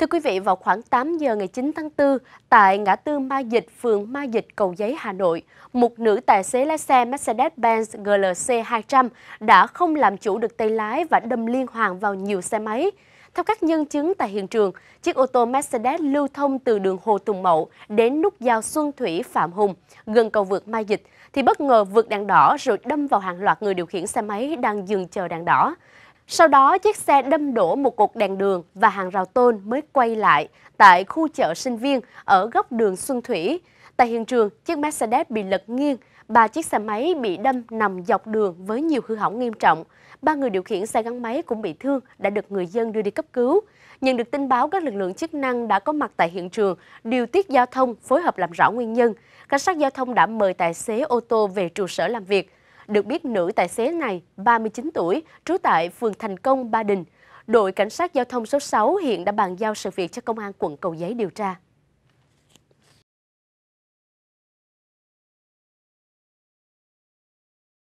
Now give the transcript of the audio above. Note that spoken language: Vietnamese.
Thưa quý vị, vào khoảng 8 giờ ngày 9 tháng 4, tại ngã tư Ma Dịch, phường Ma Dịch, Cầu Giấy, Hà Nội, một nữ tài xế lái xe Mercedes-Benz GLC 200 đã không làm chủ được tay lái và đâm liên hoàn vào nhiều xe máy. Theo các nhân chứng tại hiện trường, chiếc ô tô Mercedes lưu thông từ đường Hồ Tùng Mậu đến nút giao Xuân Thủy Phạm Hùng, gần cầu vượt Mai Dịch, thì bất ngờ vượt đèn đỏ rồi đâm vào hàng loạt người điều khiển xe máy đang dừng chờ đèn đỏ. Sau đó, chiếc xe đâm đổ một cột đèn đường và hàng rào tôn mới quay lại tại khu chợ sinh viên ở góc đường Xuân Thủy. Tại hiện trường, chiếc Mercedes bị lật nghiêng, ba chiếc xe máy bị đâm nằm dọc đường với nhiều hư hỏng nghiêm trọng. Ba người điều khiển xe gắn máy cũng bị thương đã được người dân đưa đi cấp cứu. Nhận được tin báo, các lực lượng chức năng đã có mặt tại hiện trường, điều tiết giao thông, phối hợp làm rõ nguyên nhân. Cảnh sát giao thông đã mời tài xế ô tô về trụ sở làm việc. Được biết nữ tài xế này 39 tuổi, trú tại phường Thành Công, Ba Đình. Đội Cảnh sát Giao thông số 6 hiện đã bàn giao sự việc cho Công an quận Cầu Giấy điều tra.